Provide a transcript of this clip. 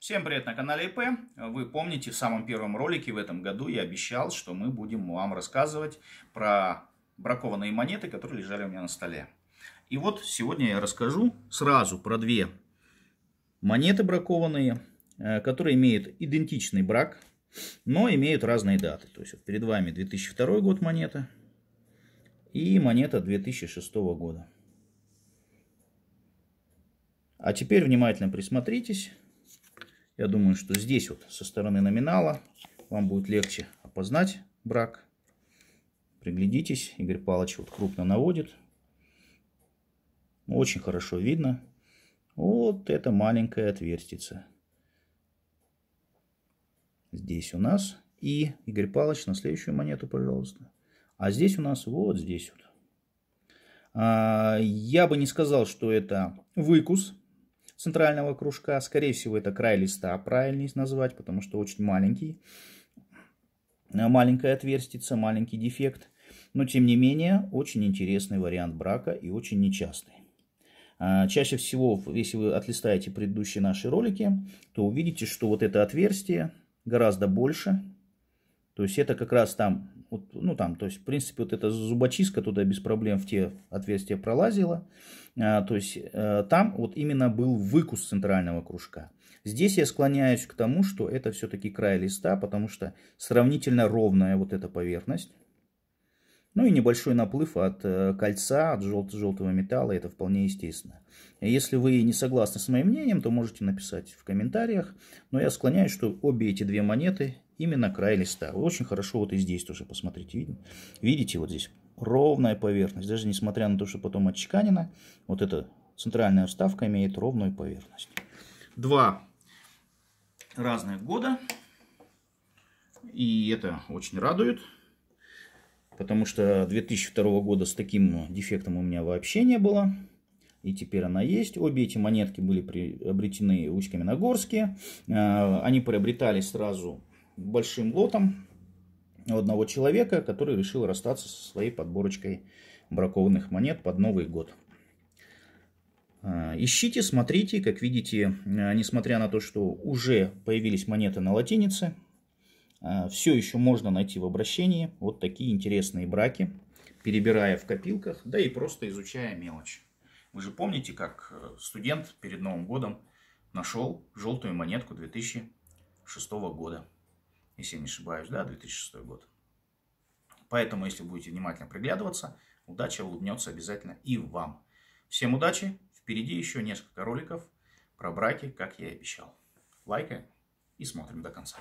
Всем привет на канале ИП. Вы помните, в самом первом ролике в этом году я обещал, что мы будем вам рассказывать про бракованные монеты, которые лежали у меня на столе. И вот сегодня я расскажу сразу про две монеты бракованные, э, которые имеют идентичный брак, но имеют разные даты. То есть перед вами 2002 год монета и монета 2006 года. А теперь внимательно присмотритесь я думаю, что здесь вот со стороны номинала вам будет легче опознать брак. Приглядитесь. Игорь Павлович вот крупно наводит. Очень хорошо видно. Вот это маленькая отверстица. Здесь у нас. И Игорь Павлович на следующую монету, пожалуйста. А здесь у нас вот здесь вот. А, я бы не сказал, что это выкус центрального кружка. Скорее всего, это край листа, правильнее назвать, потому что очень маленький. Э, Маленькая отверстица, маленький дефект. Но, тем не менее, очень интересный вариант брака и очень нечастый. А, чаще всего, если вы отлистаете предыдущие наши ролики, то увидите, что вот это отверстие гораздо больше, то есть это как раз там, вот, ну там, то есть в принципе вот эта зубочистка туда без проблем в те отверстия пролазила. А, то есть а, там вот именно был выкус центрального кружка. Здесь я склоняюсь к тому, что это все-таки край листа, потому что сравнительно ровная вот эта поверхность. Ну и небольшой наплыв от э, кольца, от жел желтого металла, это вполне естественно. Если вы не согласны с моим мнением, то можете написать в комментариях. Но я склоняюсь, что обе эти две монеты именно край листа. Вы очень хорошо вот и здесь тоже посмотрите. Видите, видите вот здесь ровная поверхность. Даже несмотря на то, что потом отчеканено, вот эта центральная вставка имеет ровную поверхность. Два разных года. И это очень радует. Потому что 2002 года с таким дефектом у меня вообще не было. И теперь она есть. Обе эти монетки были приобретены в Усть-Каменогорске. Э, они приобретались сразу большим лотом у одного человека, который решил расстаться со своей подборочкой бракованных монет под Новый год. А, ищите, смотрите, как видите, а, несмотря на то, что уже появились монеты на латинице, а, все еще можно найти в обращении вот такие интересные браки, перебирая в копилках, да и просто изучая мелочь. Вы же помните, как э, студент перед Новым годом нашел желтую монетку 2006 года если я не ошибаюсь, да, 2006 год. Поэтому, если будете внимательно приглядываться, удача улыбнется обязательно и вам. Всем удачи, впереди еще несколько роликов про браки, как я и обещал. Лайкаем и смотрим до конца.